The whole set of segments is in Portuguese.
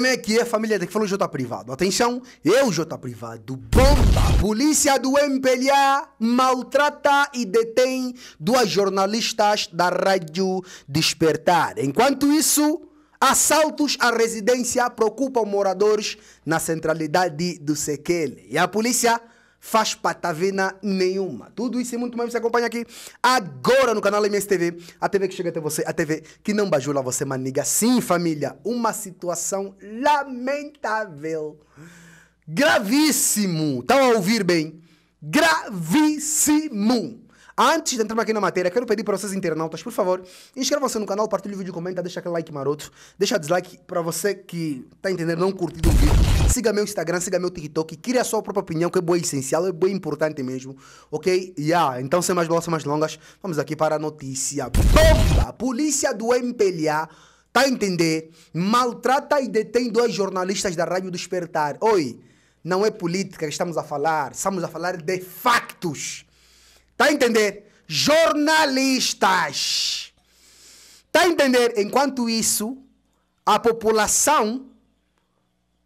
Mequia, a é família daqui falou J privado. Atenção, eu J privado, bomba. Polícia do MPLA maltrata e detém duas jornalistas da Rádio Despertar. Enquanto isso, assaltos à residência preocupam moradores na centralidade do Sequele. E a polícia faz patavina nenhuma. Tudo isso e muito mais você acompanha aqui agora no canal MSTV, a TV que chega até você, a TV que não bajula você, maniga. Sim, família, uma situação lamentável. Gravíssimo. Estão a ouvir bem? Gravíssimo. Antes de entrarmos aqui na matéria, quero pedir para vocês internautas, por favor, inscrevam-se no canal, partilhem o vídeo, comenta, deixa aquele like maroto, deixa dislike para você que está entendendo, não curtiu o vídeo. Siga meu Instagram, siga meu TikTok, cria a sua própria opinião, que é boa essencial, é boa importante mesmo, ok? Yeah, então sem mais bolas, sem mais longas, vamos aqui para a notícia. Bomba! polícia do MPLA Tá a entender? Maltrata e detém dois jornalistas da Rádio Despertar. Oi, não é política que estamos a falar, estamos a falar de factos. Está a entender? Jornalistas. Está a entender? Enquanto isso, a população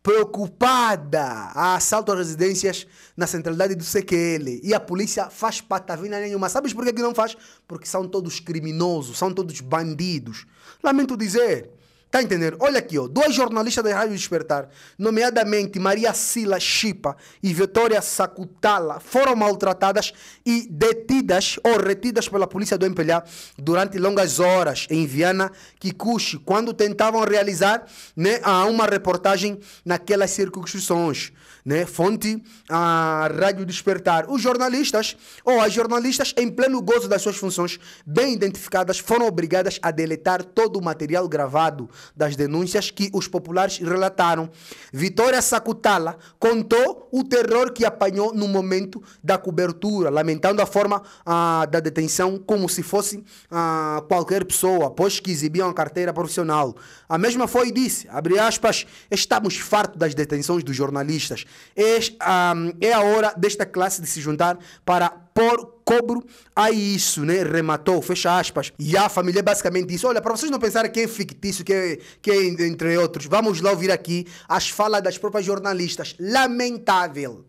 preocupada a assalto às residências na centralidade do CQL. E a polícia faz patavina nenhuma. Sabes por que não faz? Porque são todos criminosos, são todos bandidos. Lamento dizer, Tá entendendo? Olha aqui, ó, duas jornalistas da Rádio Despertar, nomeadamente Maria Sila Chipa e Vitória Sacutala, foram maltratadas e detidas ou retidas pela polícia do MPLA durante longas horas em Viana, Kikuchi, quando tentavam realizar né, uma reportagem naquelas circunstâncias né? fonte a Rádio Despertar. Os jornalistas ou as jornalistas, em pleno gozo das suas funções bem identificadas, foram obrigadas a deletar todo o material gravado das denúncias que os populares relataram. Vitória Sacutala contou o terror que apanhou no momento da cobertura, lamentando a forma ah, da detenção como se fosse ah, qualquer pessoa, pois que exibiam a carteira profissional. A mesma foi e disse, abre aspas, estamos fartos das detenções dos jornalistas. É, ah, é, a hora desta classe de se juntar para pôr cobro a isso, né? Rematou, fecha aspas. E a família é basicamente isso. Olha, para vocês não pensarem que é fictício, que é, que é entre outros, vamos lá ouvir aqui as falas das próprias jornalistas. Lamentável.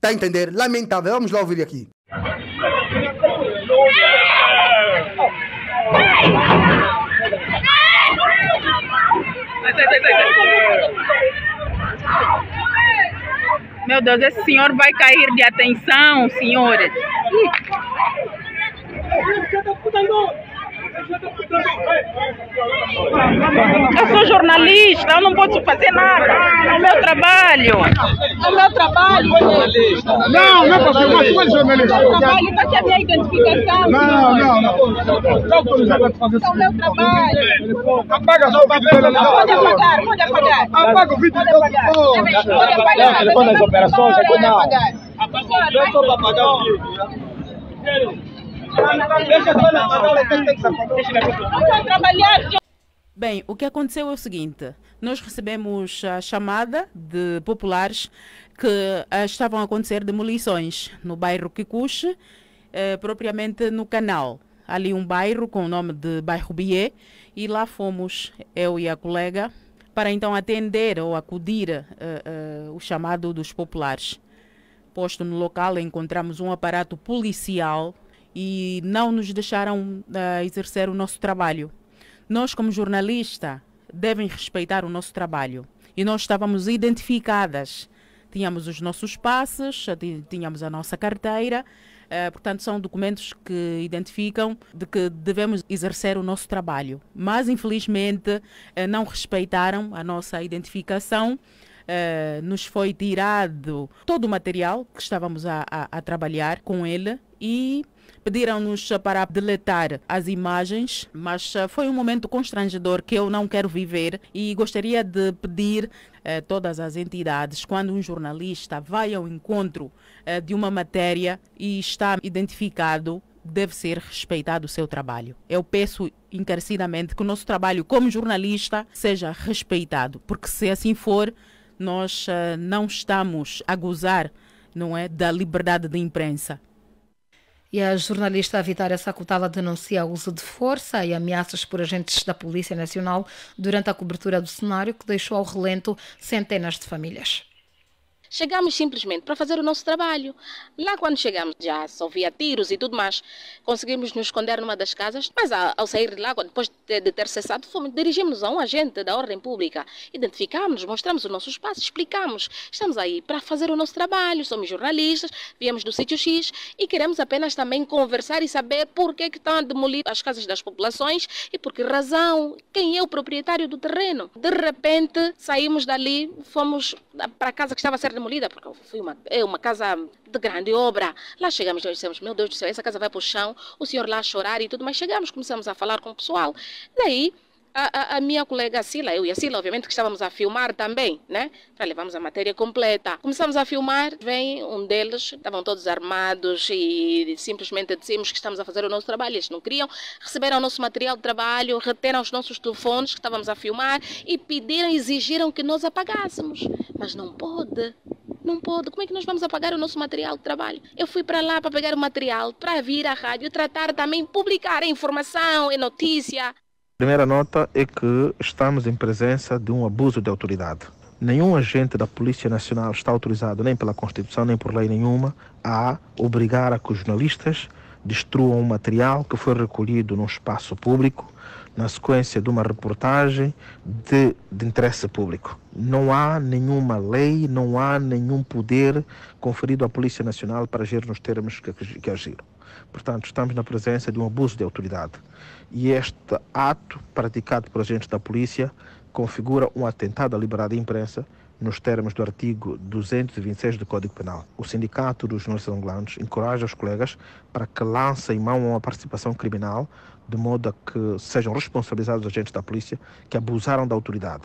Tá a entender? Lamentável. Vamos lá ouvir aqui. Sai, sai, sai, sai. Meu Deus, esse senhor vai cair de atenção, senhores. Eu sou jornalista, eu não posso fazer nada. É o meu trabalho. É o meu trabalho. É não, não, pastor, mas tu é jornalista. Meu trabalho, está aqui a minha identificação. Não, não, não. Não autorizado a fazer isso. É o meu trabalho. Apaga só o vídeo dela. Pode apagar, pode apagar. Apaga o vídeo dela. Pode apagar. Telefone das operações, é não. Apaga o vídeo. Eu estou para apagar o vídeo. Né? Bem, o que aconteceu é o seguinte: nós recebemos a chamada de populares que eh, estavam a acontecer demolições no bairro Kikuchi, eh, propriamente no canal. Ali um bairro com o nome de bairro Bié, e lá fomos, eu e a colega, para então atender ou acudir uh, uh, o chamado dos populares. Posto no local, encontramos um aparato policial e não nos deixaram uh, exercer o nosso trabalho. Nós, como jornalista, devem respeitar o nosso trabalho. E nós estávamos identificadas. Tínhamos os nossos passes, eh, tínhamos a nossa carteira, uh, portanto, são documentos que identificam de que devemos exercer o nosso trabalho. Mas, infelizmente, uh, não respeitaram a nossa identificação. Uh, nos foi tirado todo o material que estávamos a, a, a trabalhar com ele e pediram-nos para deletar as imagens, mas eh, foi um momento constrangedor que eu não quero viver e gostaria de pedir eh, todas as entidades, quando um jornalista vai ao encontro eh, de uma matéria e está identificado, deve ser respeitado o seu trabalho. Eu peço encarecidamente que o nosso trabalho como jornalista seja respeitado, porque se assim for, nós eh, não estamos a gozar não é, da liberdade de imprensa. E a jornalista Vitória Sacutala denuncia o uso de força e ameaças por agentes da Polícia Nacional durante a cobertura do cenário que deixou ao relento centenas de famílias. Chegamos simplesmente para fazer o nosso trabalho. Lá quando chegamos já só via tiros e tudo mais. Conseguimos nos esconder numa das casas, mas ao sair de lá, depois de ter cessado fome, dirigimos-nos a um agente da ordem pública. Identificámos, mostramos o nosso espaço, explicamos. Estamos aí para fazer o nosso trabalho, somos jornalistas, viemos do sítio X e queremos apenas também conversar e saber por que, é que estão a demolir as casas das populações e por que razão, quem é o proprietário do terreno. De repente saímos dali, fomos para a casa que estava a ser demolida, porque foi uma, é uma casa de grande obra. Lá chegamos, nós dissemos, meu Deus do céu, essa casa vai para o chão, o senhor lá chorar e tudo, mas chegamos, começamos a falar com o pessoal. Daí, a, a, a, minha colega Sila, eu e a Sila, obviamente, que estávamos a filmar também, né? Para levarmos a matéria completa. Começamos a filmar, vem um deles, estavam todos armados e simplesmente dissemos que estamos a fazer o nosso trabalho. Eles não queriam, receberam o nosso material de trabalho, reteram os nossos telefones que estávamos a filmar e pediram, exigiram que nós apagássemos. Mas não pode. Não pode. Como é que nós vamos apagar o nosso material de trabalho? Eu fui para lá para pegar o material, para vir à rádio, tratar também, publicar a informação, a notícia. Primeira nota é que estamos em presença de um abuso de autoridade. Nenhum agente da Polícia Nacional está autorizado, nem pela Constituição, nem por lei nenhuma, a obrigar a que os jornalistas destruam um material que foi recolhido num espaço público na sequência de uma reportagem de, de, interesse público. Não há nenhuma lei, não há nenhum poder conferido à Polícia Nacional para agir nos termos que, que agiram. Portanto, estamos na presença de um abuso de autoridade. E este ato praticado por agentes da polícia configura um atentado à liberdade de imprensa nos termos do artigo 226 do Código Penal. O Sindicato dos Jornalistas Angolanos encoraja os colegas para que lancem mão a uma participação criminal, de modo a que sejam responsabilizados os agentes da polícia que abusaram da autoridade.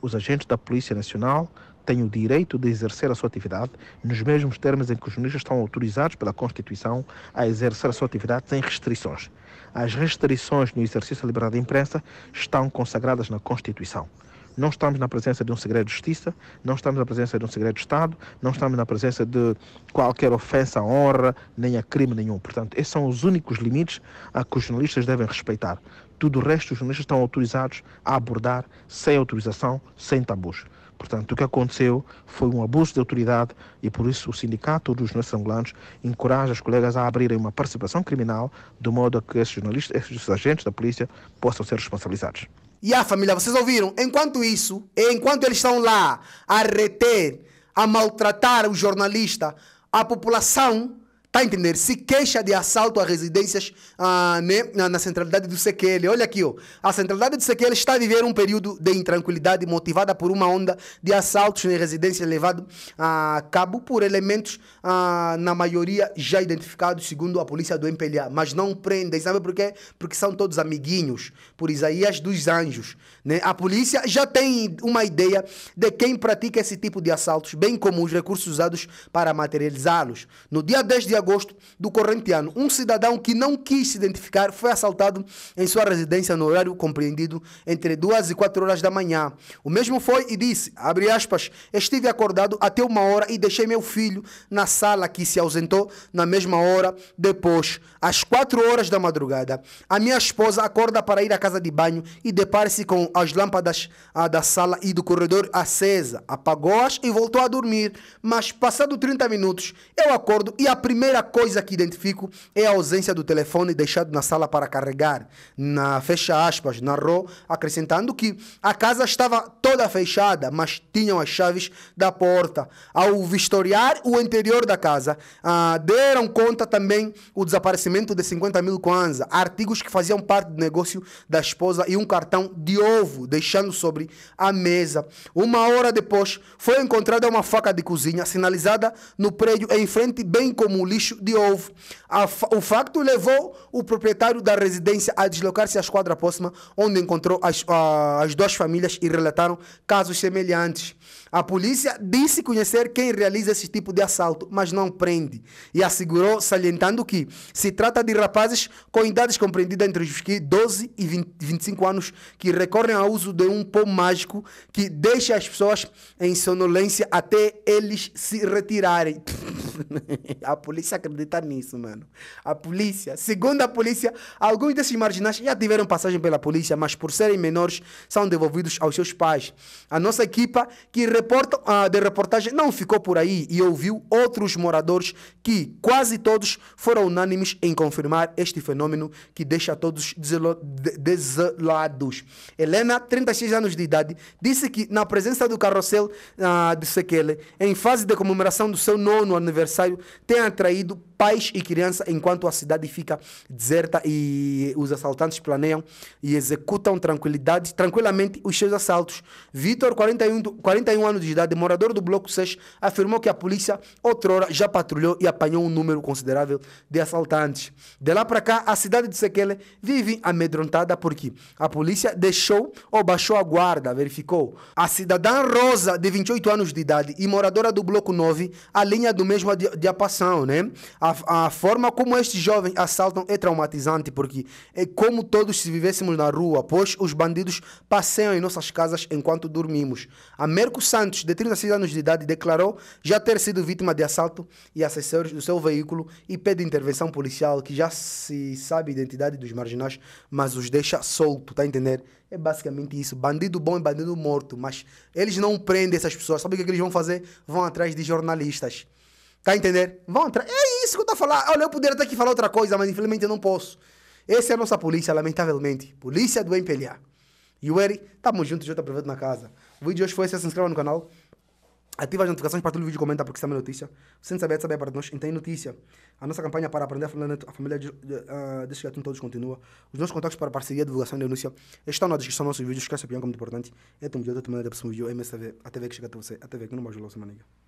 Os agentes da Polícia Nacional têm o direito de exercer a sua atividade nos mesmos termos em que os ministros estão autorizados pela Constituição a exercer a sua atividade sem restrições. As restrições no exercício da liberdade de imprensa estão consagradas na Constituição. Não estamos na presença de um segredo de justiça, não estamos na presença de um segredo de Estado, não estamos na presença de qualquer ofensa à honra, nem a crime nenhum. Portanto, esses são os únicos limites a que os jornalistas devem respeitar. Tudo o resto, os jornalistas estão autorizados a abordar sem autorização, sem tabus. Portanto, o que aconteceu foi um abuso de autoridade e por isso o Sindicato dos Jornalistas Angolanos encoraja os colegas a abrirem uma participação criminal, de modo a que esses jornalistas, esses agentes da polícia possam ser responsabilizados. E a família, vocês ouviram? Enquanto isso, enquanto eles estão lá a reter, a maltratar o jornalista, a população Tá entender? Se queixa de assalto a residências ah, né, na, na, centralidade do Sequele. Olha aqui, ó. a centralidade do Sequele está a viver um período de intranquilidade motivada por uma onda de assaltos em né, residências levado a cabo por elementos, ah, na maioria já identificados, segundo a polícia do MPLA. Mas não prendem, sabe por quê? Porque são todos amiguinhos, por Isaías dos Anjos. Né? A polícia já tem uma ideia de quem pratica esse tipo de assaltos, bem como os recursos usados para materializá-los. No dia 10 de agosto, agosto do correntiano. Um cidadão que não quis se identificar foi assaltado em sua residência no horário compreendido entre 2 e 4 horas da manhã. O mesmo foi e disse, aspas, estive acordado até uma hora e deixei meu filho na sala que se ausentou na mesma hora depois, às 4 horas da madrugada. A minha esposa acorda para ir à casa de banho e depara se com as lâmpadas da sala e do corredor acesa. Apagou-as e voltou a dormir, mas passado 30 minutos eu acordo e a primeira primeira coisa que identifico é a ausência do telefone deixado na sala para carregar. Na fecha aspas, narrou, acrescentando que a casa estava toda fechada, mas tinham as chaves da porta. Ao vistoriar o interior da casa, ah, deram conta também o desaparecimento de 50 mil kwanza, artigos que faziam parte do negócio da esposa e um cartão de ovo, deixando sobre a mesa. Uma hora depois, foi encontrada uma faca de cozinha sinalizada no prédio em frente, bem como o lixo lixo de ovo. o facto levou o proprietário da residência a deslocar-se à esquadra próxima, onde encontrou as, as duas famílias e relataram casos semelhantes. A polícia disse conhecer quem realiza esse tipo de assalto, mas não prende. E assegurou, salientando que se trata de rapazes com idades compreendidas entre os 12 e 20, 25 anos que recorrem ao uso de um pão mágico que deixa as pessoas em sonolência até eles se retirarem. a polícia acredita nisso, mano. A polícia, segundo a polícia, alguns desses marginais já tiveram passagem pela polícia, mas por serem menores, são devolvidos aos seus pais. A nossa equipa que reporta, uh, de reportagem não ficou por aí e ouviu outros moradores que quase todos foram unânimes em confirmar este fenômeno que deixa todos desolados. Helena, 36 anos de idade, disse que na presença do carrossel uh, de Sequele, em fase de comemoração do seu nono aniversário, adversário tenha atraído pais e criança, enquanto a cidade fica deserta e os assaltantes planeiam e executam tranquilidade, tranquilamente os seus assaltos. Vitor, 41, 41 anos de idade, morador do Bloco 6, afirmou que a polícia outrora já patrulhou e apanhou um número considerável de assaltantes. De lá para cá, a cidade de Sequele vive amedrontada porque a polícia deixou ou baixou a guarda, verificou. A cidadã Rosa, de 28 anos de idade e moradora do Bloco 9, a linha do mesmo de, apação, né? A a, a forma como estes jovens assaltam é traumatizante, porque é como todos se vivêssemos na rua, pois os bandidos passeiam em nossas casas enquanto dormimos. A Amerco Santos, de 36 anos de idade, declarou já ter sido vítima de assalto e acessórios do seu veículo e pede intervenção policial, que já se sabe a identidade dos marginais, mas os deixa solto, tá a entender? É basicamente isso. Bandido bom e bandido morto. Mas eles não prendem essas pessoas. Sabe o que, é que eles vão fazer? Vão atrás de jornalistas. Tá entendendo? Vão entrar. É isso que eu tô falar Olha, eu poderia até aqui falar outra coisa, mas infelizmente eu não posso. Essa é a nossa polícia, lamentavelmente. Polícia do MPLA. E o Eri, tamo junto, já tá privado na casa. O vídeo de hoje foi esse, se inscreva no canal. Ativa as notificações, para todo o vídeo, comenta, porque isso é uma notícia. sem saber, saber é para nós. Então, é notícia. A nossa campanha para aprender a falar a família de, de, uh, todos continua. Os nossos contatos para parceria, divulgação e denúncia estão na descrição dos nossos vídeos. Esquece a opinião como é importante. É tão melhor, também, da próximo vídeo. É MSTV, a TV que chega até você. até TV que não mais semana.